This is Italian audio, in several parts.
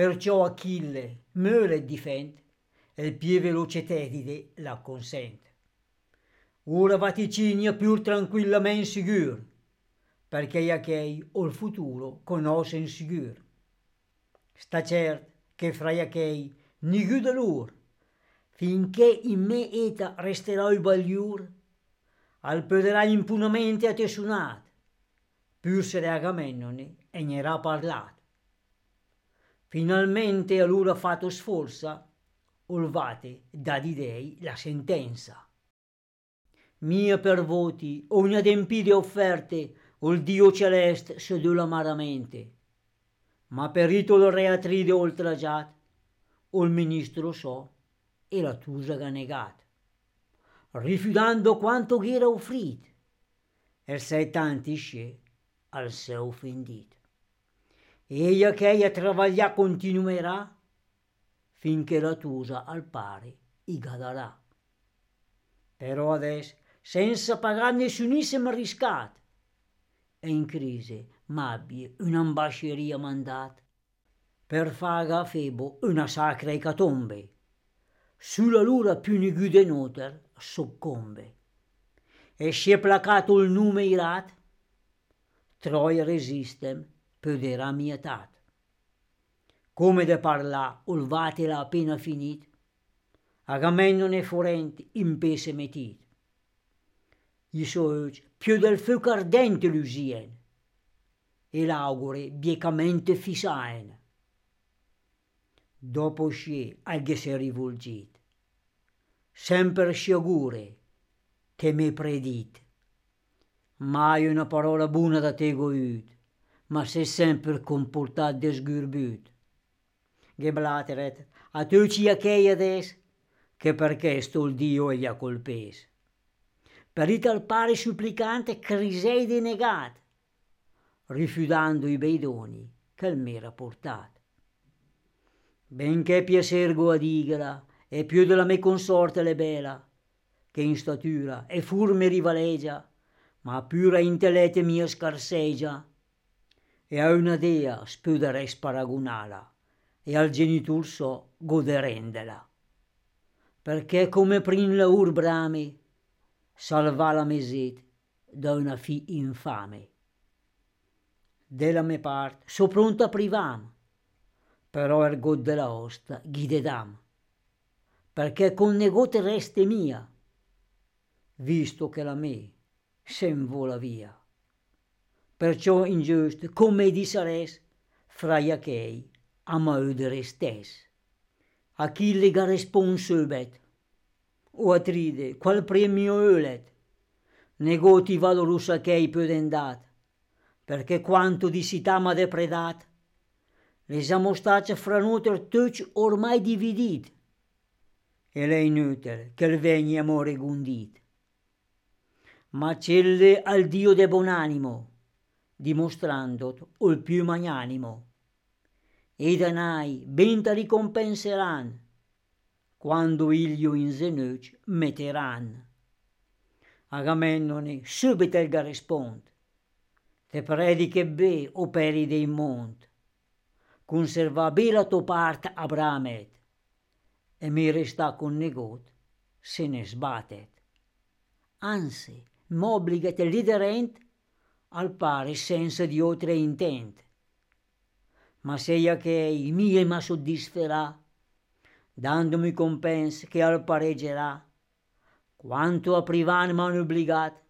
Perciò Achille meure e difende, e il più veloce Tetide l'acconsente. Ora vaticinia più tranquillamente sicuro, perché Achei o il futuro conosce in sicuro. Sta certo che fra Achei niguda l'ur, finché in me eta resterò il bagliur, al perderà impunamente a te suonat, pur se Agamennone e ne era parlato. Finalmente a lura fatto sforza, olvate da di dei la sentenza. Mia per voti, ogni adempire offerte, ol Dio celeste sedula amaramente. Ma perito il re Atride oltraggiat, ol ministro so, e la tusaga negat, rifiutando quanto ghera offrit, e er sei tanti sce al se findit. Ella che a travaglia continuerà finché la Tusa al pari i gadarà. Però adesso, senza pagare nessunissimo riscatto, è in crisi m'abbia un'ambasceria mandata per fare a Febo una sacra ecatombe. Sulla lura più nigude noter soccombe. E si è placato il nume irat, Troia resistem perderà mia mietat. Come de parlà, olvatela appena finit, Agamennone forente in pese metit. Gli soeci più del fuoc ardente l'usien, e l'augure biecamente fisaen. Dopo scie al che se rivolgit, sempre sciagure che me predit, mai una parola buona da te goit maar s'è sempre comportat desgurbut. Geblateret, a tu ci adesso che perché sto il Dio e gli ha colpes. Per al pari supplicante Crisei denegat, rifiutando i bei doni che m'era portat. Benché piacergo ad Igala, e più della me consorte le bela, che in statura e furme rivaleggia, ma pura intelette mia scarseggia, e a una dea spüdereis paragunala e al geniturso so goderendela. Perché come prin la urbrame salva la meset da una fi infame. Della me part so sopronta privam, però er god della osta ghidedam, perché con negote reste mia, visto che la me sen vola via perciò ingiusto, come di disares, fra Achei, Iachei, amaudere stes. Achille ga responsebet, o Atride, qual premio ölet, negoti valorus Achei pödendat, perché quanto di sitama depredat, le amostace fra noter tuc ormai dividit, e lei nuter, chel vegni amore gundit. celle al Dio de bonanimo, dimostrandot il più magnanimo. E danai ben ti ricompenseran, quando ilio in zeneuc metteran. Agamennone subito elga rispond, te prediche be operi dei mont, conserva be la tua parte Abramet, e mi resta con connegot se ne sbatet. Anzi, m'obligat liderent al pari senza di oltre intento, ma sia che i miei mi soddisferà, dandomi compense che al pareggerà, quanto a privarmi m'hanno obbligato,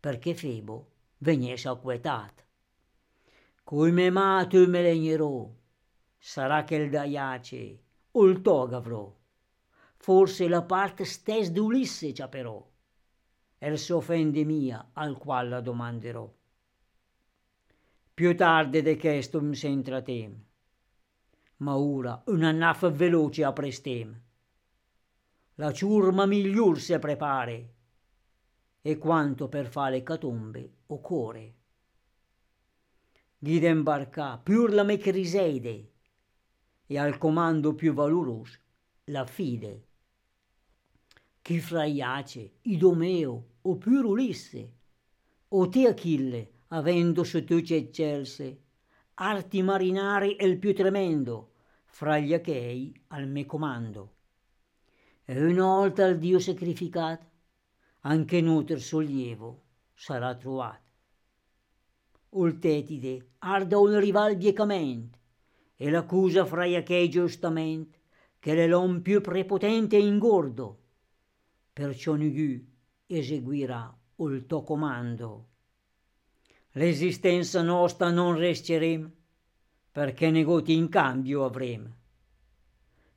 perché Febo venisse acquetato. Come ma tu me legnerò, sarà che il daiace o il toga avrò, forse la parte stessa Ulisse c'ha però, e il suo mia al quale la domanderò. Più tardi di questo mi sentra tem. Ma ora un'annaffa veloce a prestem. La ciurma miglior se prepare e quanto per fare catombe occorre. Ghida imbarca più la mecriseide e al comando più valuros la fide. Chi fra Iace, Idomeo, o più Ulisse, o te Achille, avendo sottoce eccelse, arti marinari è il più tremendo, fra gli Achei al me comando. E una volta al Dio sacrificato, anche noter sollievo sarà trovato. Ultetide arda un rival biecamente, e l'accusa fra gli Achei giustamente, che l'elon più prepotente e ingordo, perciò Nugù eseguirà il tuo comando l'esistenza nostra non resteremo, perché negoti in cambio avremo.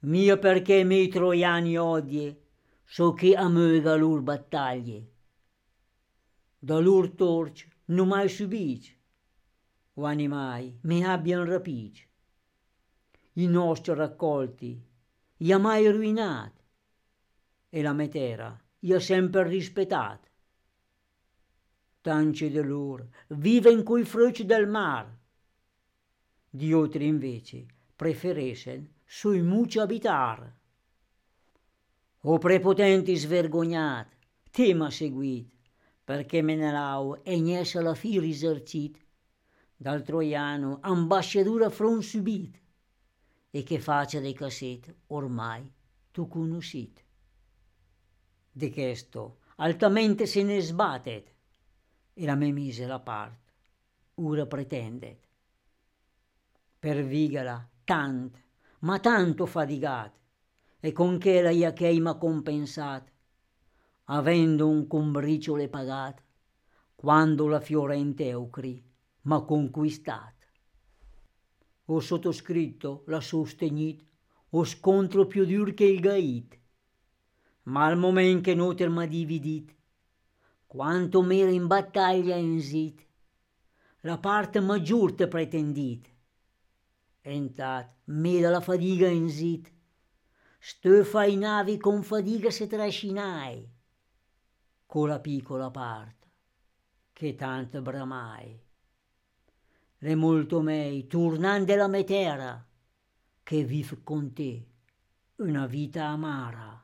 Mia perché me troiani odie, so che amega lur battaglie. Da lur torce non mai subici, o animai me abbian rapici. I nostri raccolti, i mai ruinati, e la metera, i sempre rispettata tanci de lor, vive in cui fruci del mar. Di otri invece preferesen sui muci abitar. O prepotenti svergognat, tema seguit, perché Menelao e gnessa la fi risercit, dal troiano ambasciadura fron subit, e che faccia dei casset ormai tu conoscit. De questo altamente se ne sbatet, e la me mise da parte. Ura pretendet. Per vigala, tant, ma tanto fatigat, e con che la iachei m'ha compensat, avendo un combriciole pagat, quando la fiorente Eucri m'ha conquistat. Ho sottoscritto la sostegnit, o scontro più dur che il gait, ma al momento che noter m'ha dividit, quanto m'era in battaglia enzit, la parte maggior te pretendit. Entat, m'era la fadiga enzit, stufa fai navi con fadiga se trascinai, co la piccola parte, che tanto bramai. Le molto mei, tornando della metera, che vif con te una vita amara.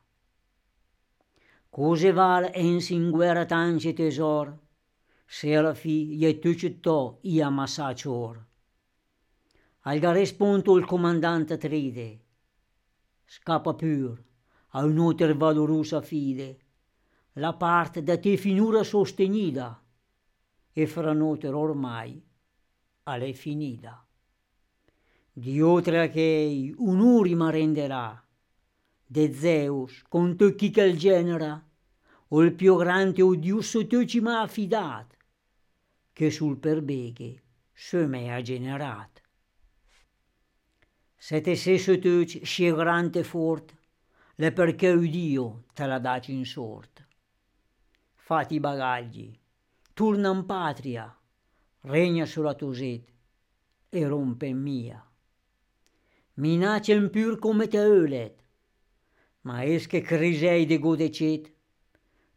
Cuzeval ens in guerra tange tesor, se alla fi je tucetto i massacior. Al ga respunto il comandante tride, scappa pur, a un'altra valorosa fide, la parte da te finora sostenida, e fra noter ormai alle finida. Di oltre che un'urima renderà, de Zeus con te chi che genera, o il più grande odioso teci m'ha affidat, che sul perbeghe me ha generat. Se te te ci scie grande fort, le perché udio te la daci in sort. Fati i bagagli, torna in patria, regna sulla tua sete e rompe mia. Minace impur come te olet, ma esche crisei de godecet,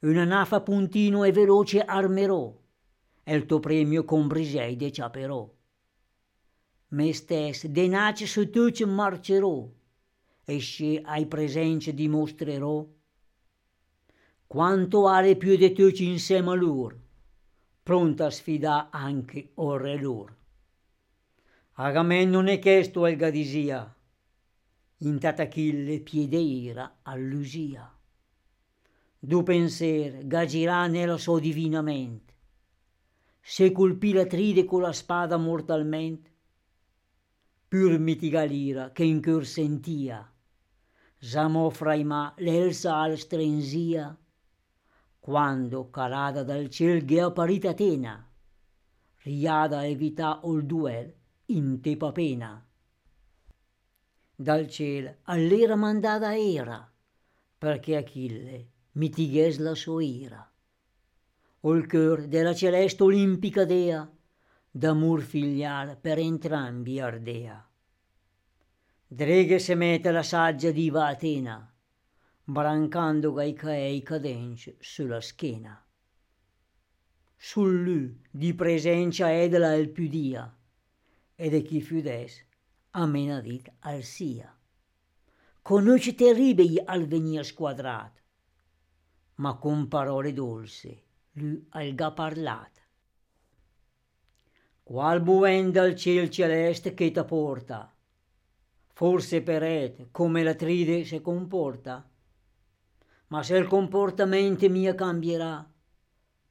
una nafa puntino e veloce armerò, e il tuo premio con Briseide ciaperò. Me stesso denace su tuce marcerò, e se ai presenze dimostrerò quanto are più di tuci insieme a lur, pronta a sfidà anche orre o re lur. Agamennone chesto al Gadisia, in Tatachille piede all'usia do penser g'agirà nella sua divina mente. Se colpì la tride con la spada mortalmente, pur mitiga l'ira che in cor sentia, zamò fra i ma l'elsa al strenzia, quando calata dal ciel ghe apparita Atena, riada evita ol duel in tepa pena. Dal ciel all'era mandata era, perché Achille mitigués la sua ira. Ol cœur della celeste olimpica dea, d'amor filial per entrambi ardea. Dreghe se mete la saggia diva Atena, brancando Gaicaei cadence sulla schiena. Sull'u di presenza edela il più dia, ed è chi fudes amenadit al sia. Conosce terribili al venir squadrat, ma con parole dolce lui alga parlata. Qual buen dal ciel celeste che ta porta? Forse per perete come la tride se comporta? Ma se il comportamento mia cambierà,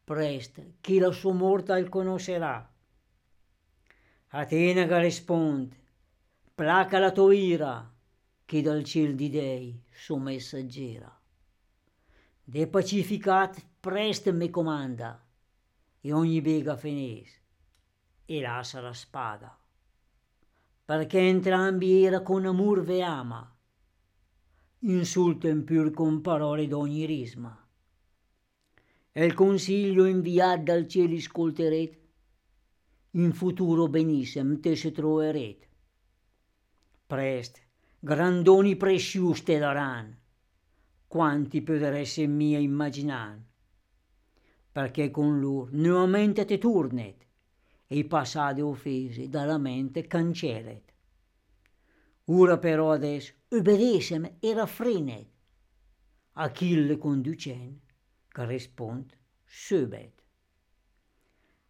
presto chi la sua morta il conoscerà. Atena che risponde, placa la tua ira, che dal ciel di dei suo messaggera. De pacificat presto me comanda, e ogni bega fenes, e lascia la spada. Perché entrambi era con amor ve ama, insulten pur con parole d'ogni risma. E il consiglio inviat dal cielo ascolteret, in futuro benissem te se troeret. Prest, grandoni presciuste daran, quanti poderesse mia immaginare. Perché con lor nuovamente ti turnet e i passati offesi dalla mente cancellet. Ora però adesso ubedesem e raffrenet. Achille conducen, che risponde subet.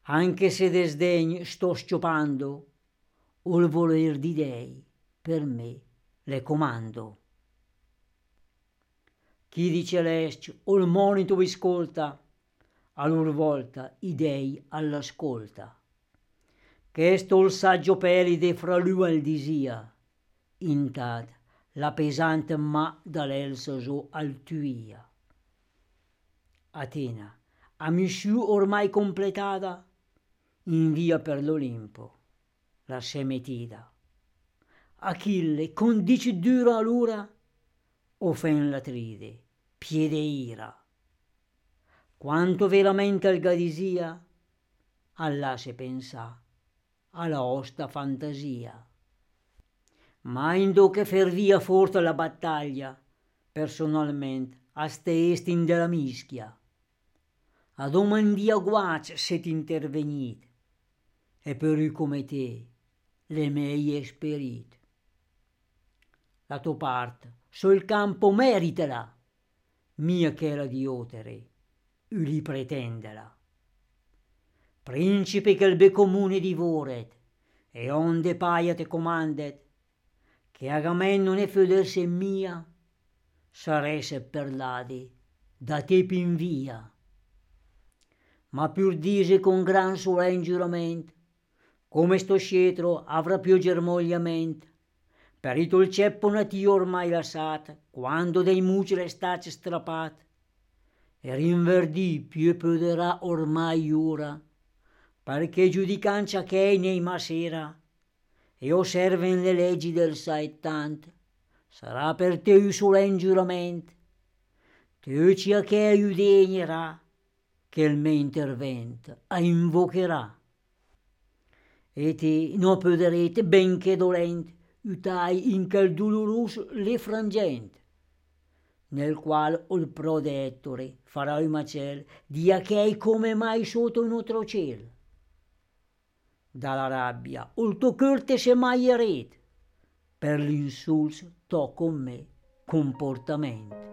Anche se desdegno sto scioppando, o il voler di dei, per me le comando. Chi dice l'escio, o il monito vi ascolta, a lor volta i dei all'ascolta. Che sto il saggio pelide fra lui al disia, intat la pesante ma dall'elsa so altuia. Atena, a misciù ormai completata, invia per l'Olimpo la semetida. Achille, con condici dura l'ura, o fenlatride, piede ira. Quanto veramente al il Gadisia, alla se pensa, alla osta fantasia. Ma indo che fervia forte la battaglia, personalmente, a ste estin della mischia. A domandi a guace se t'intervenite, e per il come te, le meie esperite. La tua parte, so campo meritela, mia ch'era di otere, li pretendela. Principe che il be comune divoret, e onde paia te comandet, che Agamennone föderse mia, sarese per ladi, da te pin via. Ma pur dise con gran solen giurament, come sto scietro avrà più germogliament, Perito il ceppo natio ormai lasciata, quando dei muci restace strappata, e rinverdì più e pioderà ormai ora, perché giudicancia che è nei masera, e osserven le leggi del saettante, sarà per te il solen ingiuramento, te ci a che aiutegnerà, che il mio intervento a invocherà. E te non pioderete benché dolente, utai in quel doloroso l'effrangente, nel qual il prodettore farà il macel di achei come mai sotto un altro cielo. Dalla rabbia il tuo corte se mai erete, per l'insulso tocco con me comportamento.